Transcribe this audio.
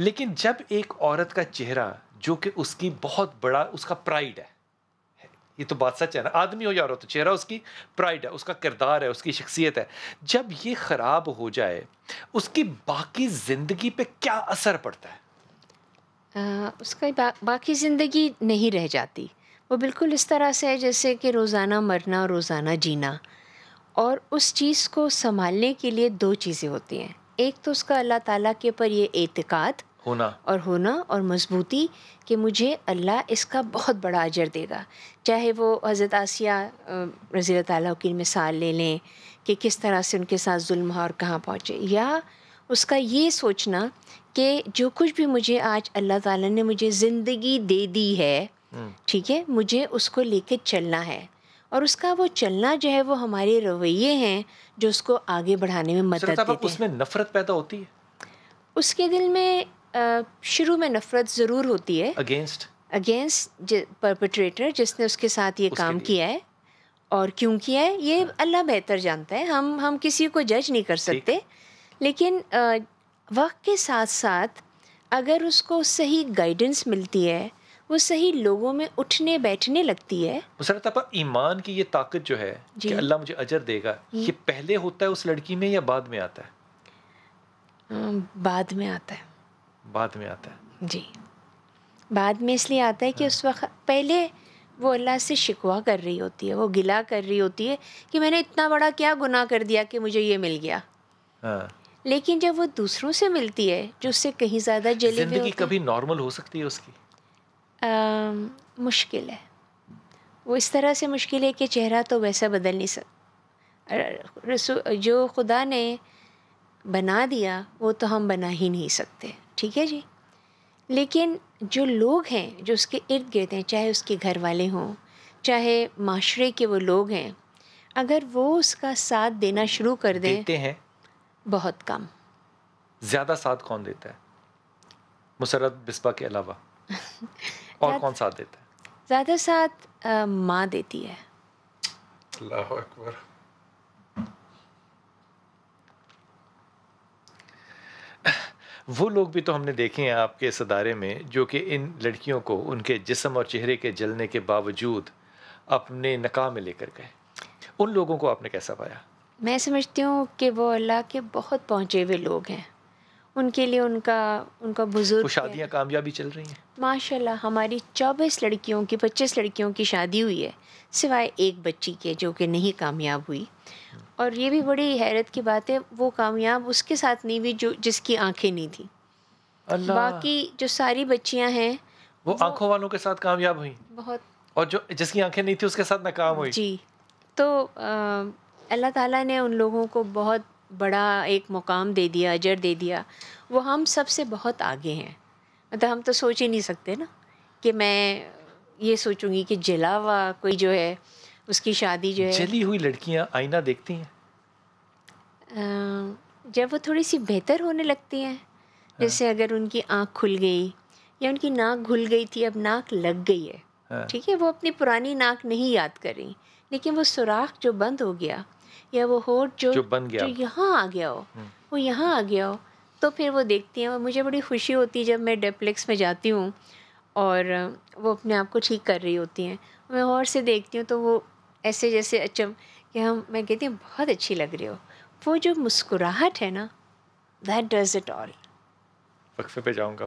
लेकिन जब एक औरत का चेहरा जो कि उसकी बहुत बड़ा उसका प्राइड है ये तो बात सच है ना आदमी हो या औरत हो चेहरा उसकी प्राइड है उसका किरदार है उसकी शख्सियत है जब ये ख़राब हो जाए उसकी बाकी ज़िंदगी पे क्या असर पड़ता है आ, उसका बा, बाकी ज़िंदगी नहीं रह जाती वो बिल्कुल इस तरह से है जैसे कि रोज़ाना मरना और रोज़ाना जीना और उस चीज़ को संभालने के लिए दो चीज़ें होती हैं एक तो उसका अल्लाह ताला के ऊपर ये एतक़ाद होना और होना और मजबूती कि मुझे अल्लाह इसका बहुत बड़ा अजर देगा चाहे वो हज़रत आसिया रज़ी ताली की मिसाल ले लें कि किस तरह से उनके साथ जुल्म और कहाँ पहुँचे या उसका ये सोचना कि जो कुछ भी मुझे आज अल्लाह ताला ने मुझे ज़िंदगी दे दी है हम्म। ठीक है मुझे उसको लेके चलना है और उसका वो चलना जो है वो हमारे रवैये हैं जो उसको आगे बढ़ाने में मदद देते हैं उसमें नफरत पैदा होती है उसके दिल में शुरू में नफरत ज़रूर होती है अगेंस्ट अगेंस्ट परपट्रेटर जिसने उसके साथ ये उसके काम किया है और क्यों किया है ये हाँ। अल्लाह बेहतर जानता है हम हम किसी को जज नहीं कर सकते लेकिन वक्त के साथ साथ अगर उसको सही गाइडेंस मिलती है वो सही लोगों में उठने बैठने लगती है ईमान की ये ताकत जो है कि अल्लाह मुझे अजर देगा ये पहले होता है उस लड़की में या बाद में आता है बाद में आता है बाद में आता है जी बाद में इसलिए आता है कि उस वक्त पहले वो अल्लाह से शिकवा कर रही होती है वो गिला कर रही होती है कि मैंने इतना बड़ा क्या गुनाह कर दिया कि मुझे ये मिल गया हाँ। लेकिन जब वो दूसरों से मिलती है जो उससे कहीं ज़्यादा जले जिंदगी कभी नॉर्मल हो सकती है उसकी आ, मुश्किल है वो इस तरह से मुश्किल है कि चेहरा तो वैसा बदल नहीं सकता जो खुदा ने बना दिया वो तो हम बना ही नहीं सकते ठीक है जी लेकिन जो लोग हैं जो उसके इर्द गिर्द हैं चाहे उसके घर वाले हों चाहे माशरे के वो लोग हैं अगर वो उसका साथ देना शुरू कर दें देते हैं बहुत कम ज़्यादा साथ कौन देता है मुसरत बिस्पा के अलावा और कौन साथ देता है ज़्यादा साथ माँ देती है अल्लाह अकबर वो लोग भी तो हमने देखे हैं आपके इस अदारे में जो कि इन लड़कियों को उनके जिसम और चेहरे के जलने के बावजूद अपने नकाम में लेकर गए उन लोगों को आपने कैसा पाया मैं समझती हूँ कि वो अल्लाह के बहुत पहुँचे हुए लोग हैं उनके लिए उनका उनका बुजुर्ग शादियाँ कामयाबी चल रही हैं माशाल्लाह हमारी चौबीस लड़कियों की पच्चीस लड़कियों की शादी हुई है सिवाय एक बच्ची के जो कि नहीं कामयाब हुई और ये भी बड़ी हैरत की बात है वो कामयाब उसके साथ नहीं हुई जो जिसकी आंखें नहीं थी बाकी जो सारी बच्चियां हैं वो, वो आंखों वालों के साथ कामयाब हुई बहुत और जो जिसकी आंखें नहीं थी उसके साथ नाकाम हुई जी तो अल्लाह ताला ने उन लोगों को बहुत बड़ा एक मुकाम दे दिया अजर दे दिया वो हम सबसे बहुत आगे हैं मतलब हम तो सोच ही नहीं सकते ना कि मैं ये सोचूंगी कि जिलावा कोई जो है उसकी शादी जो है जली हुई लड़कियां आईना देखती हैं जब वो थोड़ी सी बेहतर होने लगती हैं हाँ। जैसे अगर उनकी आँख खुल गई या उनकी नाक घुल गई थी अब नाक लग गई है हाँ। ठीक है वो अपनी पुरानी नाक नहीं याद कर रही लेकिन वो सुराख जो बंद हो गया या वो होठ जो जो बन गया जो यहाँ आ गया हो हम्म। वो यहाँ आ गया हो तो फिर वो देखती हैं और मुझे बड़ी खुशी होती है जब मैं डेप्लेक्स में जाती हूँ और वो अपने आप को ठीक कर रही होती हैं मैं और से देखती हूँ तो वो ऐसे जैसे अचम कि हम मैं कहती हूँ बहुत अच्छी लग रही हो वो जो मुस्कुराहट है ना दैट डज इट ऑल वक्फे पे जाऊँगा